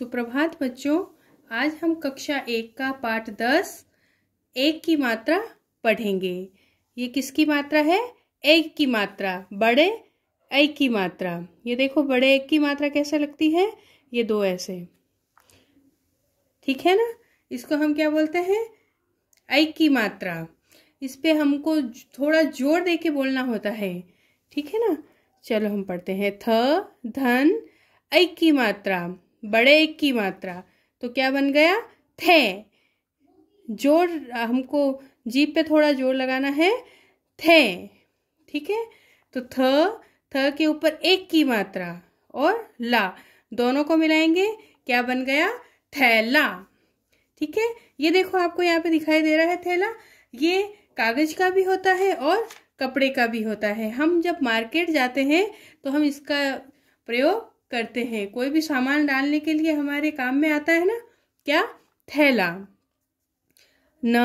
सुप्रभात बच्चों आज हम कक्षा एक का पाठ दस एक की मात्रा पढ़ेंगे ये किसकी मात्रा है एक की मात्रा बड़े एक की मात्रा ये देखो बड़े एक की मात्रा कैसे लगती है ये दो ऐसे ठीक है ना इसको हम क्या बोलते हैं एक की मात्रा इस पर हमको थोड़ा जोर दे के बोलना होता है ठीक है ना चलो हम पढ़ते हैं थ धन ऐक की मात्रा बड़े एक की मात्रा तो क्या बन गया थे जोर हमको जीप पे थोड़ा जोर लगाना है थे ठीक है तो थ थ के ऊपर एक की मात्रा और ला दोनों को मिलाएंगे क्या बन गया थैला ठीक है ये देखो आपको यहाँ पे दिखाई दे रहा है थैला ये कागज का भी होता है और कपड़े का भी होता है हम जब मार्केट जाते हैं तो हम इसका प्रयोग करते हैं कोई भी सामान डालने के लिए हमारे काम में आता है ना क्या थैला न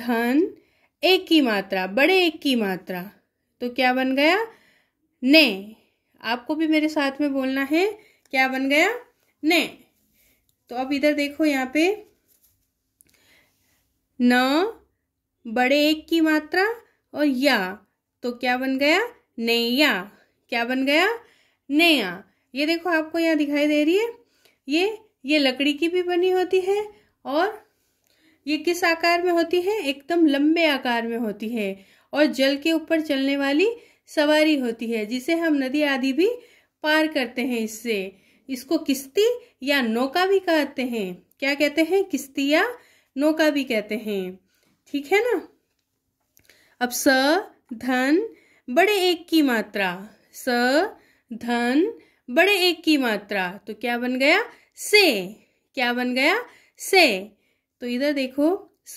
धन एक की मात्रा बड़े एक की मात्रा तो क्या बन गया ने आपको भी मेरे साथ में बोलना है क्या बन गया ने तो अब इधर देखो यहाँ पे न बड़े एक की मात्रा और या तो क्या बन गया नैया क्या बन गया नया ये देखो आपको यहाँ दिखाई दे रही है ये ये लकड़ी की भी बनी होती है और ये किस आकार में होती है एकदम लंबे आकार में होती है और जल के ऊपर चलने वाली सवारी होती है जिसे हम नदी आदि भी पार करते हैं इससे इसको किश्ती या नौका भी कहते हैं क्या कहते हैं किश्ती या नौका भी कहते हैं ठीक है ना अब स धन बड़े एक की मात्रा स धन बड़े एक की मात्रा तो क्या बन गया से क्या बन गया से तो इधर देखो स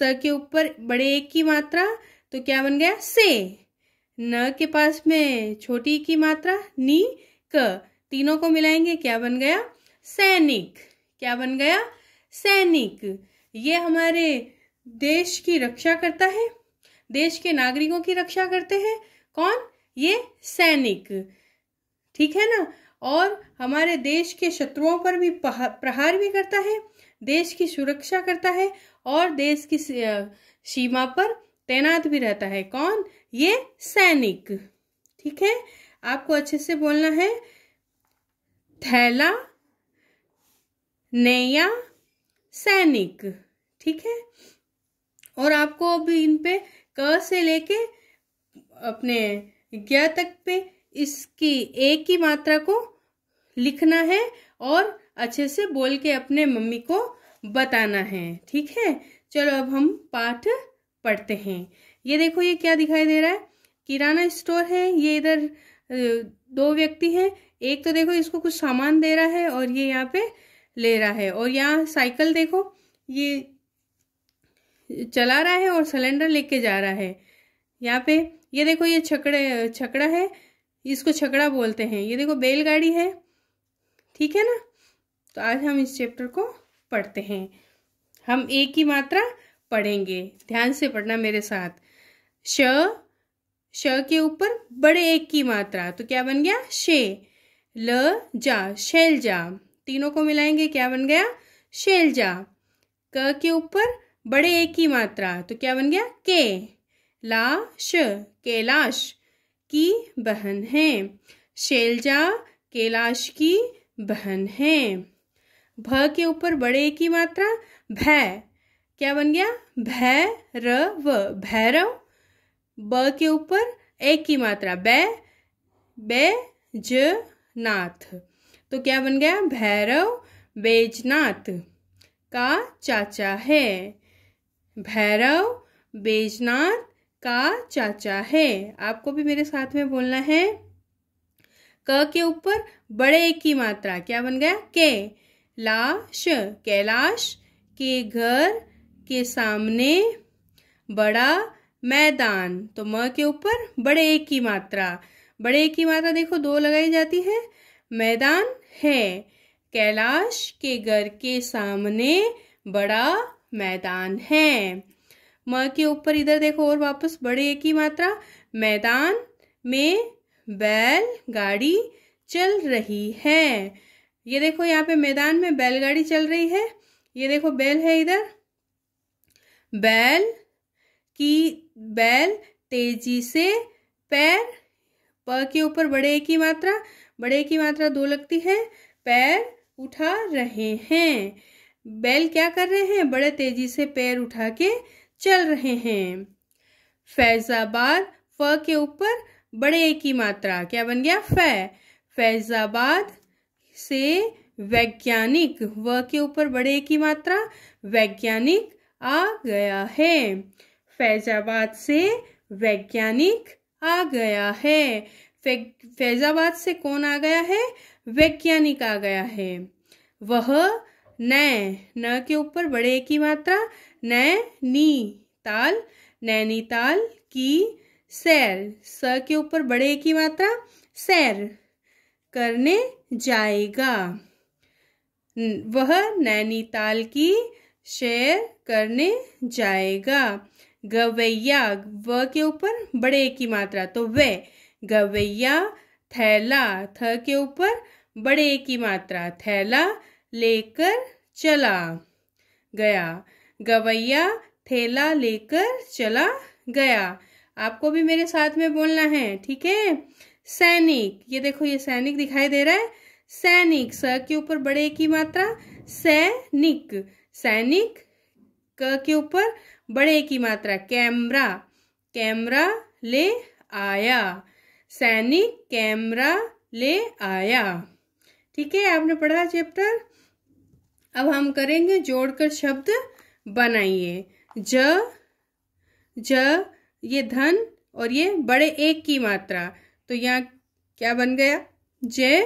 स के ऊपर बड़े एक की मात्रा तो क्या बन गया से न के पास में छोटी की मात्रा नी क तीनों को मिलाएंगे क्या बन गया सैनिक क्या बन गया सैनिक ये हमारे देश की रक्षा करता है देश के नागरिकों की रक्षा करते हैं कौन ये सैनिक ठीक है ना और हमारे देश के शत्रुओं पर भी प्रहार भी करता है देश की सुरक्षा करता है और देश की सीमा पर तैनात भी रहता है कौन ये सैनिक ठीक है आपको अच्छे से बोलना है थैला नया सैनिक ठीक है और आपको अभी इन पे क से लेके अपने ज्ञा तक पे इसकी ए की मात्रा को लिखना है और अच्छे से बोल के अपने मम्मी को बताना है ठीक है चलो अब हम पाठ पढ़ते हैं ये देखो ये क्या दिखाई दे रहा है किराना स्टोर है ये इधर दो व्यक्ति हैं एक तो देखो इसको कुछ सामान दे रहा है और ये यहाँ पे ले रहा है और यहाँ साइकिल देखो ये चला रहा है और सिलेंडर लेके जा रहा है यहाँ पे ये देखो ये छकड़े छकड़ा है इसको छकड़ा बोलते हैं ये देखो बैलगाड़ी है ठीक है ना तो आज हम इस चैप्टर को पढ़ते हैं हम एक ही मात्रा पढ़ेंगे ध्यान से पढ़ना मेरे साथ श श के ऊपर बड़े एक की मात्रा तो क्या बन गया शे ल जा शैल जा तीनों को मिलाएंगे क्या बन गया शैल जा क के ऊपर बड़े एक की मात्रा तो क्या बन गया के ला श कैलाश की बहन है शैलजा कैलाश की बहन है भ के ऊपर बड़े की मात्रा भय क्या बन गया भय व भैरव ब के ऊपर एक की मात्रा बे बे ज नाथ तो क्या बन गया भैरव बेजनाथ का चाचा है भैरव बेजनाथ का चाचा है आपको भी मेरे साथ में बोलना है क के ऊपर बड़े की मात्रा क्या बन गया के लाश कैलाश के घर के सामने बड़ा मैदान तो म के ऊपर बड़े की मात्रा बड़े की मात्रा देखो दो लगाई जाती है मैदान है कैलाश के घर के सामने बड़ा मैदान है म के ऊपर इधर देखो और वापस बड़े ए की मात्रा मैदान में बैलगाड़ी चल रही है ये देखो यहाँ पे मैदान में बैलगाड़ी चल रही है ये देखो बैल है इधर बैल की बैल तेजी से पैर प के ऊपर बड़े ए की मात्रा बड़े की मात्रा दो लगती है पैर उठा रहे हैं बैल क्या कर रहे हैं बड़े तेजी से पैर उठा के चल रहे हैं फैजाबाद फ के ऊपर बड़े की मात्रा क्या बन गया फै फैजाबाद से वैज्ञानिक व के ऊपर बड़े की मात्रा वैज्ञानिक आ गया है फैजाबाद से वैज्ञानिक आ गया है फैजाबाद से कौन आ गया है वैज्ञानिक आ गया है वह न न के ऊपर बड़े की मात्रा न नी ताल नैनीताल की सैर स के ऊपर बड़े की मात्रा सैर करने जाएगा वह नैनीताल की शेर करने जाएगा गवैया व के ऊपर बड़े की मात्रा तो वे गवैया थैला थ के ऊपर बड़े की मात्रा थैला लेकर चला गया गवैया थैला लेकर चला गया आपको भी मेरे साथ में बोलना है ठीक है सैनिक ये देखो ये सैनिक दिखाई दे रहा है सैनिक स के ऊपर बड़े की मात्रा सैनिक सैनिक क के ऊपर बड़े की मात्रा कैमरा कैमरा ले आया सैनिक कैमरा ले आया ठीक है आपने पढ़ा चैप्टर अब हम करेंगे जोड़कर शब्द बनाइए ज ज ये धन और ये बड़े एक की मात्रा तो यहाँ क्या बन गया जय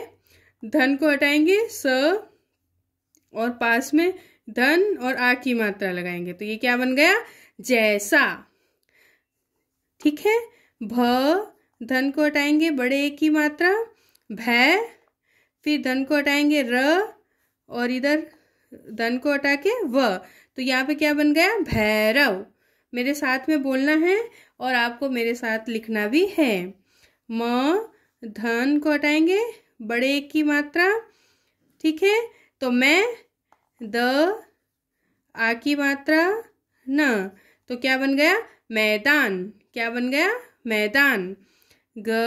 धन को हटाएंगे स और पास में धन और आ की मात्रा लगाएंगे तो ये क्या बन गया जैसा ठीक है भ धन को हटाएंगे बड़े एक की मात्रा भय फिर धन को हटाएंगे र और इधर धन को हटा के व तो यहाँ पे क्या बन गया भैरव मेरे साथ में बोलना है और आपको मेरे साथ लिखना भी है म धन को हटाएंगे बड़े की मात्रा ठीक है तो मैं द आ की मात्रा न तो क्या बन गया मैदान क्या बन गया मैदान ग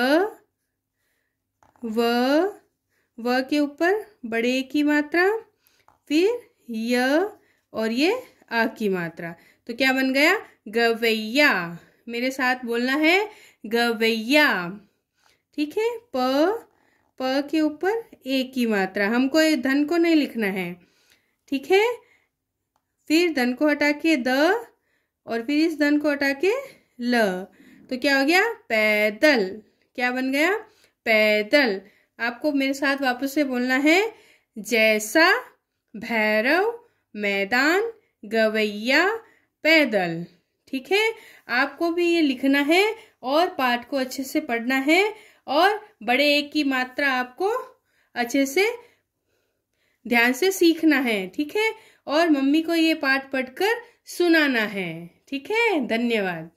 व व के ऊपर बड़े की मात्रा फिर य और ये अ की मात्रा तो क्या बन गया गवैया मेरे साथ बोलना है गवैया ठीक है प प के ऊपर ए की मात्रा हमको धन को नहीं लिखना है ठीक है फिर धन को हटा के द और फिर इस धन को हटा के ल तो क्या हो गया पैदल क्या बन गया पैदल आपको मेरे साथ वापस से बोलना है जैसा भैरव मैदान गवैया पैदल ठीक है आपको भी ये लिखना है और पाठ को अच्छे से पढ़ना है और बड़े एक की मात्रा आपको अच्छे से ध्यान से सीखना है ठीक है और मम्मी को ये पाठ पढ़कर सुनाना है ठीक है धन्यवाद